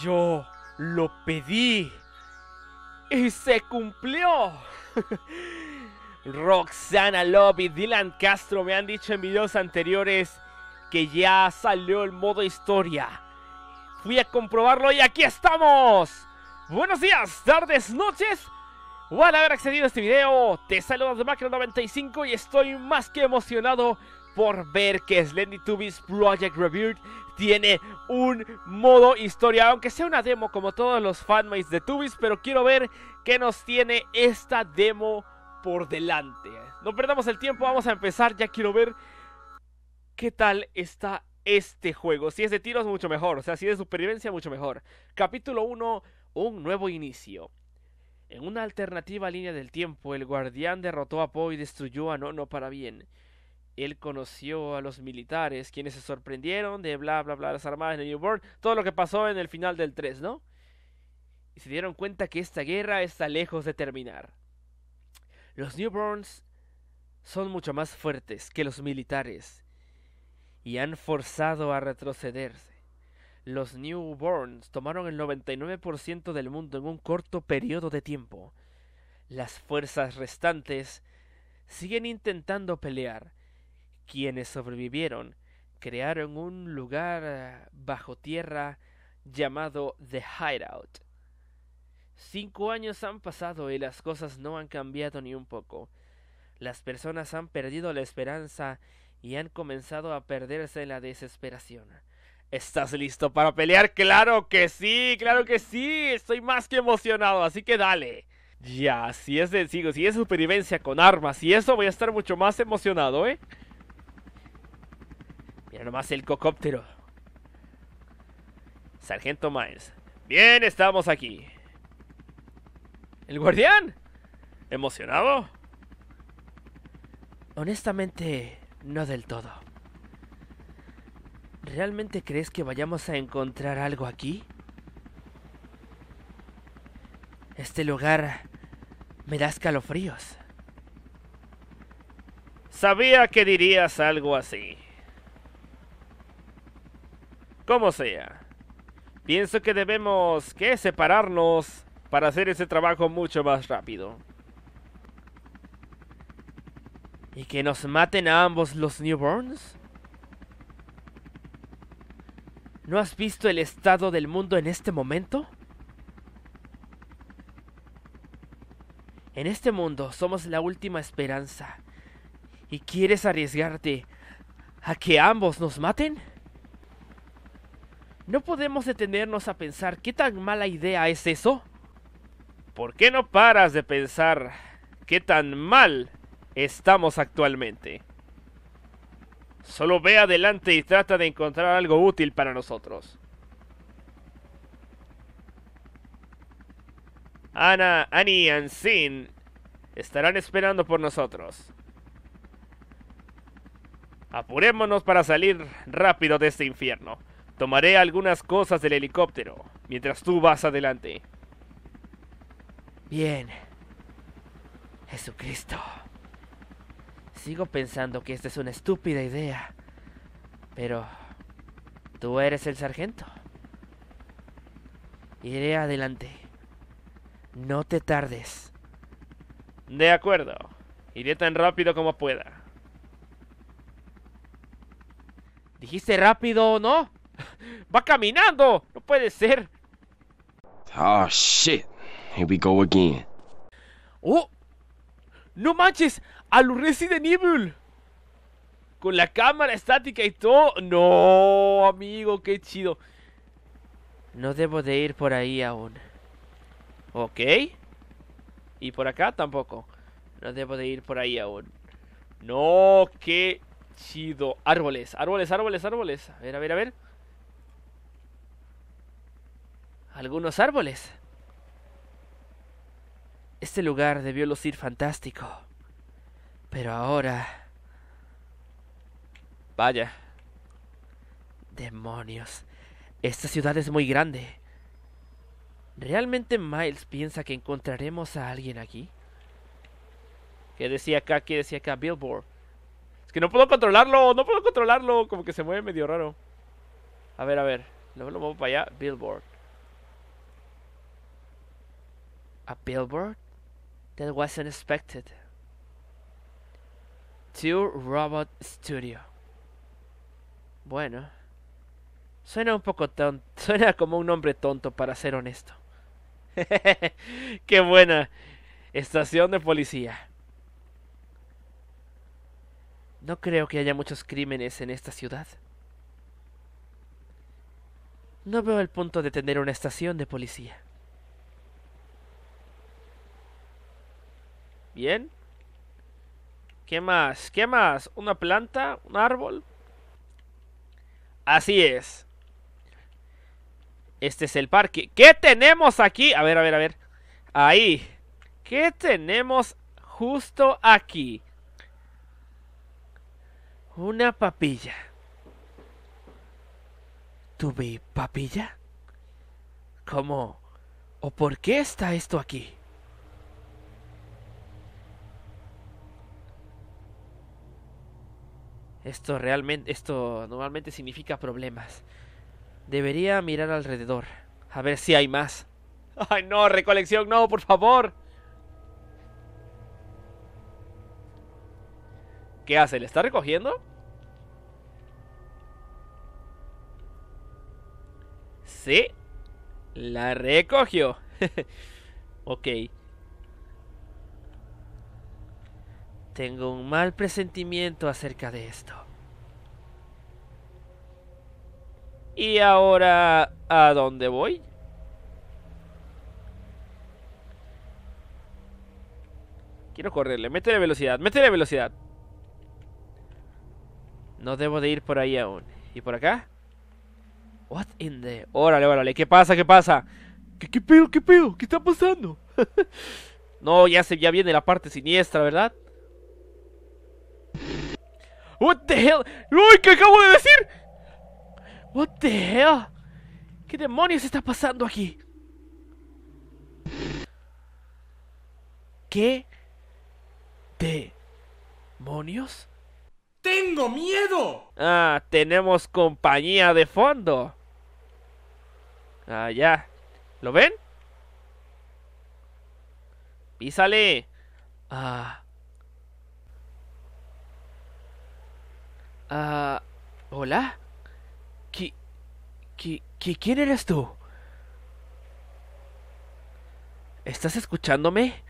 Yo lo pedí y se cumplió. Roxana Love y Dylan Castro me han dicho en videos anteriores que ya salió el modo historia. Fui a comprobarlo y aquí estamos. Buenos días, tardes, noches. Bueno, haber accedido a este video, te saludo de Macro95 y estoy más que emocionado por ver que Slendy Tubis Project Reviewed tiene un modo historia, aunque sea una demo como todos los fanmates de Tubis, pero quiero ver qué nos tiene esta demo por delante. No perdamos el tiempo, vamos a empezar, ya quiero ver qué tal está este juego. Si es de tiros, mucho mejor, o sea, si es de supervivencia, mucho mejor. Capítulo 1, un nuevo inicio. En una alternativa línea del tiempo, el guardián derrotó a Poe y destruyó a No No para bien él conoció a los militares, quienes se sorprendieron de bla bla bla las armadas de Newborn, todo lo que pasó en el final del 3, ¿no? Y se dieron cuenta que esta guerra está lejos de terminar. Los Newborns son mucho más fuertes que los militares y han forzado a retrocederse. Los Newborns tomaron el 99% del mundo en un corto periodo de tiempo. Las fuerzas restantes siguen intentando pelear quienes sobrevivieron crearon un lugar eh, bajo tierra llamado The Hideout. Cinco años han pasado y las cosas no han cambiado ni un poco. Las personas han perdido la esperanza y han comenzado a perderse la desesperación. ¿Estás listo para pelear? Claro que sí, claro que sí. Estoy más que emocionado, así que dale. Ya, si es de, si es supervivencia con armas y eso, voy a estar mucho más emocionado, ¿eh? Mira nomás el cocóptero. Sargento Miles. Bien, estamos aquí. ¿El guardián? ¿Emocionado? Honestamente, no del todo. ¿Realmente crees que vayamos a encontrar algo aquí? Este lugar me da escalofríos. Sabía que dirías algo así. Como sea. Pienso que debemos que separarnos para hacer ese trabajo mucho más rápido. ¿Y que nos maten a ambos los newborns? ¿No has visto el estado del mundo en este momento? En este mundo somos la última esperanza. ¿Y quieres arriesgarte a que ambos nos maten? No podemos detenernos a pensar qué tan mala idea es eso. ¿Por qué no paras de pensar qué tan mal estamos actualmente? Solo ve adelante y trata de encontrar algo útil para nosotros. Ana, Annie y Ansin estarán esperando por nosotros. Apurémonos para salir rápido de este infierno. Tomaré algunas cosas del helicóptero, mientras tú vas adelante. Bien. Jesucristo. Sigo pensando que esta es una estúpida idea. Pero... Tú eres el sargento. Iré adelante. No te tardes. De acuerdo. Iré tan rápido como pueda. ¿Dijiste rápido o no? Va caminando. No puede ser. Oh, shit. Here we go again. Oh. No manches. ¡Al de Resident Evil. Con la cámara estática y todo. No, amigo, qué chido. No debo de ir por ahí aún. Ok. Y por acá tampoco. No debo de ir por ahí aún. No, qué chido. Árboles, árboles, árboles, árboles. A ver, a ver, a ver algunos árboles. Este lugar debió lucir fantástico. Pero ahora... Vaya. Demonios. Esta ciudad es muy grande. ¿Realmente Miles piensa que encontraremos a alguien aquí? ¿Qué decía acá? ¿Qué decía acá? Billboard. Es que no puedo controlarlo, no puedo controlarlo. Como que se mueve medio raro. A ver, a ver. Lo, lo muevo para allá. Billboard. a billboard that wasn't expected. Two Robot Studio. Bueno, suena un poco tonto, suena como un nombre tonto para ser honesto. Qué buena estación de policía. No creo que haya muchos crímenes en esta ciudad. No veo el punto de tener una estación de policía. Bien. ¿Qué más? ¿Qué más? ¿Una planta? ¿Un árbol? Así es. Este es el parque. ¿Qué tenemos aquí? A ver, a ver, a ver. Ahí. ¿Qué tenemos justo aquí? Una papilla. ¿Tuve papilla? ¿Cómo? ¿O por qué está esto aquí? Esto realmente, esto normalmente significa problemas. Debería mirar alrededor, a ver si hay más. Ay, no, recolección, no, por favor. ¿Qué hace? ¿Le está recogiendo? Sí, la recogió. ok. Tengo un mal presentimiento acerca de esto. ¿Y ahora a dónde voy? Quiero correrle. mete Métele velocidad, mete métele velocidad. No debo de ir por ahí aún. ¿Y por acá? What in the... Órale, órale. ¿Qué pasa? ¿Qué pasa? ¿Qué, qué pedo? ¿Qué pedo? ¿Qué está pasando? no, ya se ya viene la parte siniestra, ¿verdad? What the hell? ¡Uy! ¿Qué acabo de decir? What the hell? ¿Qué demonios está pasando aquí? ¿Qué demonios? ¡Tengo miedo! Ah, tenemos compañía de fondo. Ah, ya. ¿Lo ven? Písale. Ah. Ah ¿Hola? ¿Qui, quién eres tú? ¿Estás escuchándome?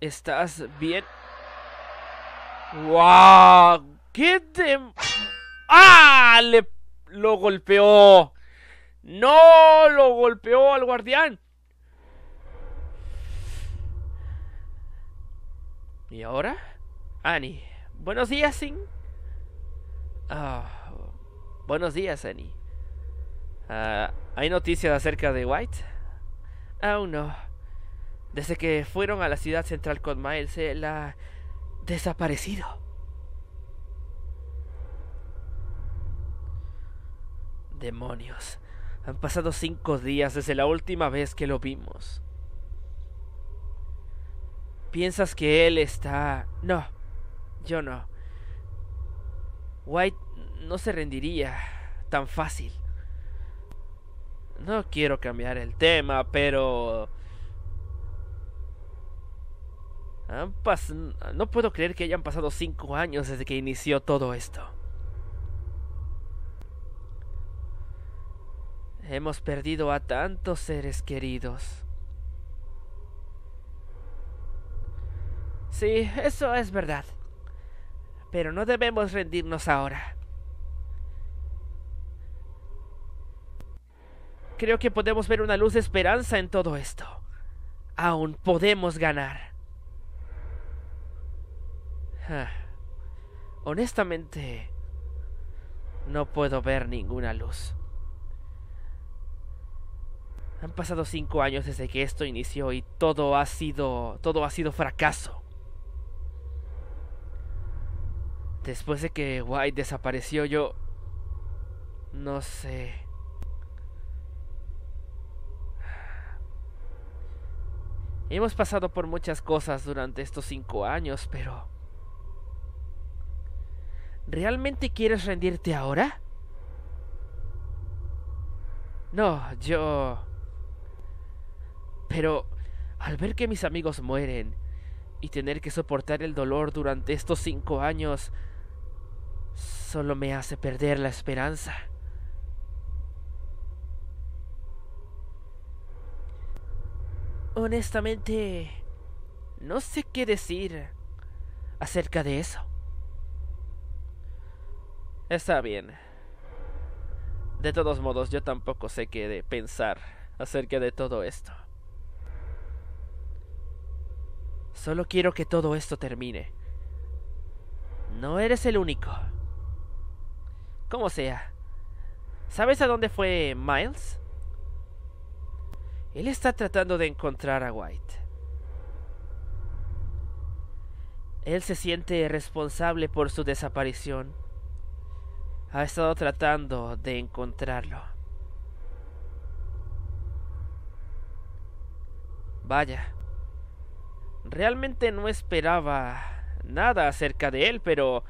¿Estás bien? ¡Wow! ¿Qué te... ¡Ah! Le... Lo golpeó. No, lo golpeó al guardián. ¿Y ahora? Annie. Buenos días, Sin. Ah, buenos días, Annie. Ah, ¿Hay noticias acerca de White? Aún no. Desde que fueron a la ciudad central con Miles, él ha desaparecido. Demonios. Han pasado cinco días desde la última vez que lo vimos. Piensas que él está... No, yo no. White no se rendiría tan fácil. No quiero cambiar el tema, pero... No puedo creer que hayan pasado cinco años desde que inició todo esto. Hemos perdido a tantos seres queridos. Sí, eso es verdad. Pero no debemos rendirnos ahora. Creo que podemos ver una luz de esperanza en todo esto. Aún podemos ganar. Ah, honestamente, no puedo ver ninguna luz. Han pasado cinco años desde que esto inició y todo ha sido. todo ha sido fracaso. Después de que White desapareció, yo... No sé. Hemos pasado por muchas cosas durante estos cinco años, pero... ¿Realmente quieres rendirte ahora? No, yo... Pero al ver que mis amigos mueren y tener que soportar el dolor durante estos cinco años, solo me hace perder la esperanza. Honestamente, no sé qué decir acerca de eso. Está bien. De todos modos, yo tampoco sé qué de pensar acerca de todo esto. Solo quiero que todo esto termine. No eres el único. Como sea. ¿Sabes a dónde fue Miles? Él está tratando de encontrar a White. Él se siente responsable por su desaparición. Ha estado tratando de encontrarlo. Vaya. Realmente no esperaba nada acerca de él, pero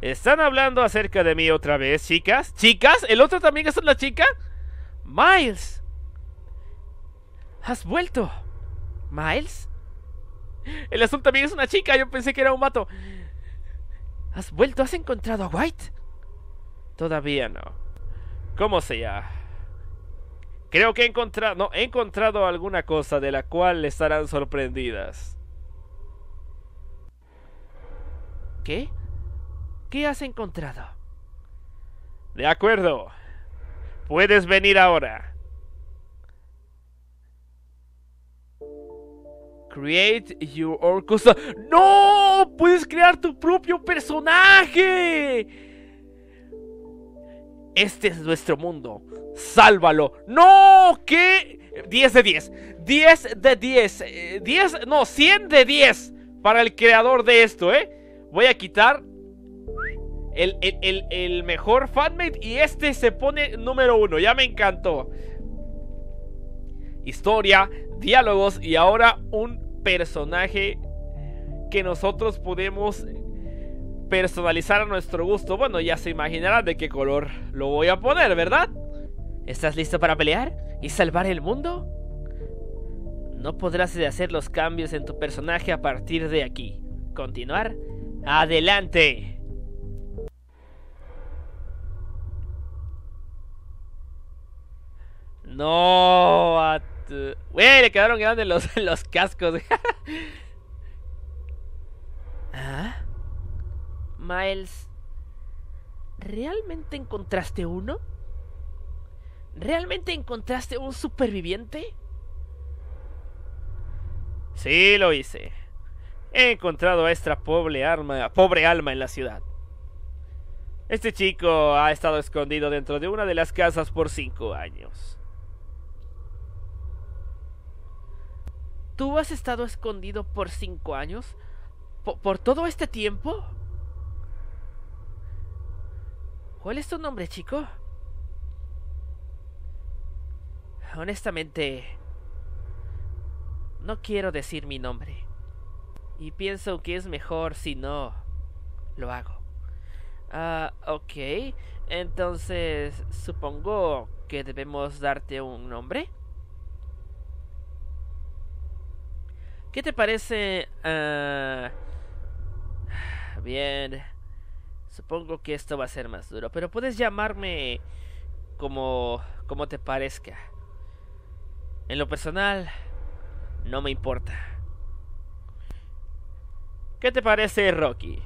están hablando acerca de mí otra vez, chicas. ¿Chicas? ¿El otro también es una chica? Miles. Has vuelto. Miles. El asunto también es una chica. Yo pensé que era un vato. ¿Has vuelto? ¿Has encontrado a White? Todavía no. ¿Cómo sea? Creo que he encontrado... No, he encontrado alguna cosa de la cual estarán sorprendidas. ¿Qué? ¿Qué has encontrado? De acuerdo. Puedes venir ahora. Create your own ¡No! ¡Puedes crear tu propio personaje! Este es nuestro mundo. Sálvalo. ¡No! ¿Qué? 10 de 10. 10 de 10. 10, eh, no, 100 de 10 para el creador de esto, ¿eh? Voy a quitar el, mejor fanmate. Y este se pone número uno. Ya me encantó. Historia, diálogos y ahora un personaje que nosotros podemos personalizar a nuestro gusto. Bueno, ya se imaginarán de qué color lo voy a poner, ¿verdad? ¿Estás listo para pelear y salvar el mundo? No podrás hacer los cambios en tu personaje a partir de aquí. ¿Continuar? ¡Adelante! No, a le quedaron grandes los, los cascos. ¿Ah? Miles, ¿realmente encontraste uno? ¿Realmente encontraste un superviviente? Sí, lo hice. He encontrado a esta pobre alma, pobre alma en la ciudad. Este chico ha estado escondido dentro de una de las casas por cinco años. ¿Tú has estado escondido por cinco años? ¿Por, todo este tiempo? ¿Cuál es tu nombre, chico? Honestamente, no quiero decir mi nombre. Y pienso que es mejor si no lo hago. Ah, ok. Entonces, supongo que debemos darte un nombre. ¿Qué te parece? Eh, bien. Supongo que esto va a ser más duro, pero puedes llamarme como como te parezca. En lo personal no me importa. ¿Qué te parece, Rocky?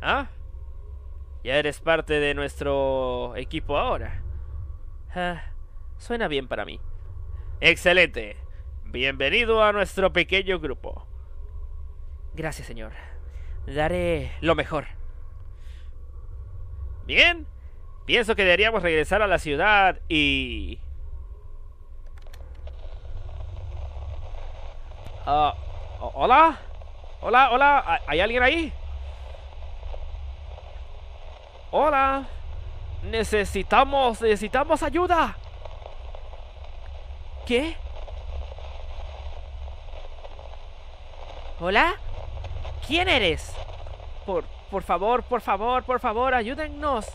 ¿Ah? Ya eres parte de nuestro equipo ahora. Ah, suena bien para mí. Excelente. Bienvenido a nuestro pequeño grupo. Gracias, señor. Daré lo mejor. Bien. Pienso que deberíamos regresar a la ciudad y... Ah, ¿Hola? ¿Hola? ¿Hola? ¿Hay alguien ahí? Hola. Necesitamos, necesitamos ayuda. ¿Qué? ¿Hola? ¿Quién eres? Por, por favor, por favor, por favor, ayúdennos.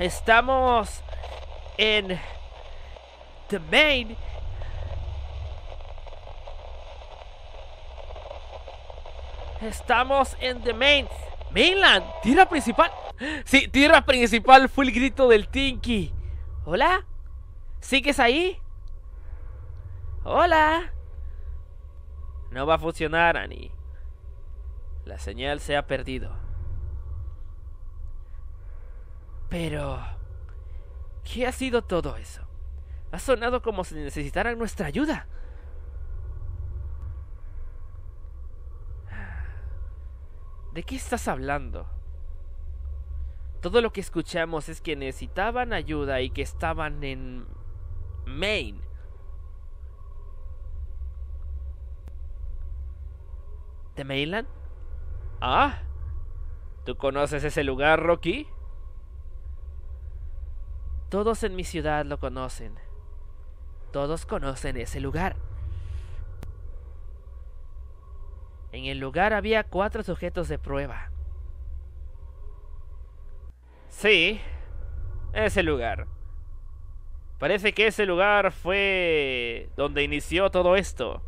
Estamos en The Main. Estamos en The Main. Mainland, tierra principal. Sí, tierra principal fue el grito del Tinky. ¿Hola? sí que es ahí? Hola. No va a funcionar, Annie. La señal se ha perdido. Pero... ¿Qué ha sido todo eso? Ha sonado como si necesitaran nuestra ayuda. ¿De qué estás hablando? Todo lo que escuchamos es que necesitaban ayuda y que estaban en Maine. de Mainland? Ah, ¿tú conoces ese lugar, Rocky? Todos en mi ciudad lo conocen. Todos conocen ese lugar. En el lugar había cuatro sujetos de prueba. Sí, ese lugar. Parece que ese lugar fue donde inició todo esto.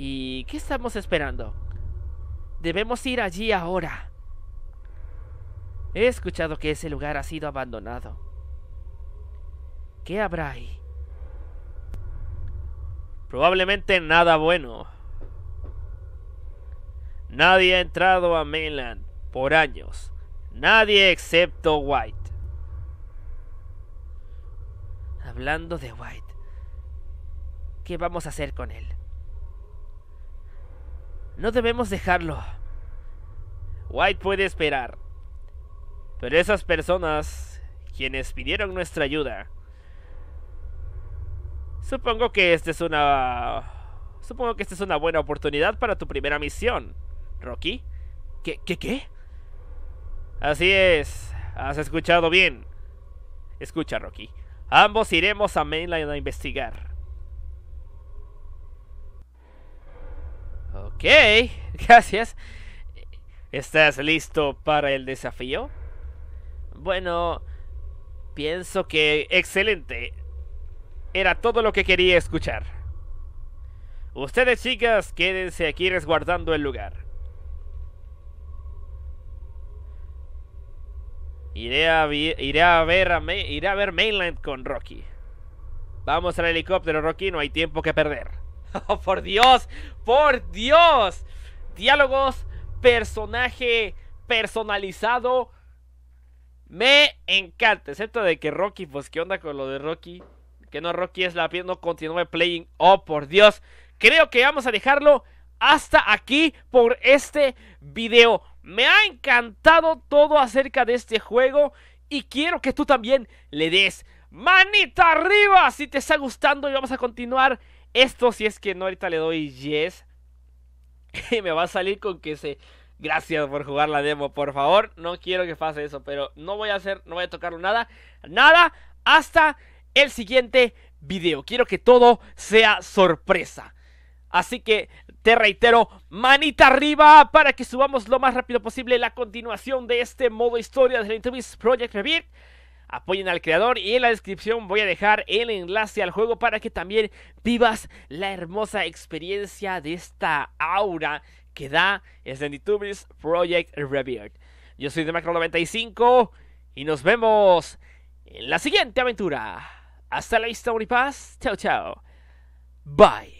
¿Y qué estamos esperando? Debemos ir allí ahora. He escuchado que ese lugar ha sido abandonado. ¿Qué habrá ahí? Probablemente nada bueno. Nadie ha entrado a Mainland por años. Nadie excepto White. Hablando de White, ¿qué vamos a hacer con él? No debemos dejarlo. White puede esperar. Pero esas personas, quienes pidieron nuestra ayuda, supongo que esta es una... Supongo que esta es una buena oportunidad para tu primera misión, Rocky. ¿Qué, qué, qué? Así es, has escuchado bien. Escucha, Rocky. Ambos iremos a Mainland a investigar. Ok, gracias. ¿Estás listo para el desafío? Bueno, pienso que excelente. Era todo lo que quería escuchar. Ustedes chicas, quédense aquí resguardando el lugar. Iré a, iré a ver iré a ver Mainland con Rocky. Vamos al helicóptero, Rocky, no hay tiempo que perder. Oh, por Dios, por Dios. Diálogos, personaje personalizado. Me encanta, excepto de que Rocky, pues qué onda con lo de Rocky. Que no, Rocky es la piel, no continúe playing. Oh, por Dios. Creo que vamos a dejarlo hasta aquí por este video. Me ha encantado todo acerca de este juego y quiero que tú también le des manita arriba si te está gustando y vamos a continuar esto, si es que no, ahorita le doy yes. Y me va a salir con que se. Gracias por jugar la demo, por favor. No quiero que pase eso, pero no voy a hacer, no voy a tocarlo nada. Nada, hasta el siguiente video. Quiero que todo sea sorpresa. Así que te reitero, manita arriba para que subamos lo más rápido posible la continuación de este modo historia de Nintendo Project Revit apoyen al creador y en la descripción voy a dejar el enlace al juego para que también vivas la hermosa experiencia de esta aura que da Zenitubris Project revealed Yo soy de Macro 95 y nos vemos en la siguiente aventura. Hasta la vista, paz Chao, chao. Bye.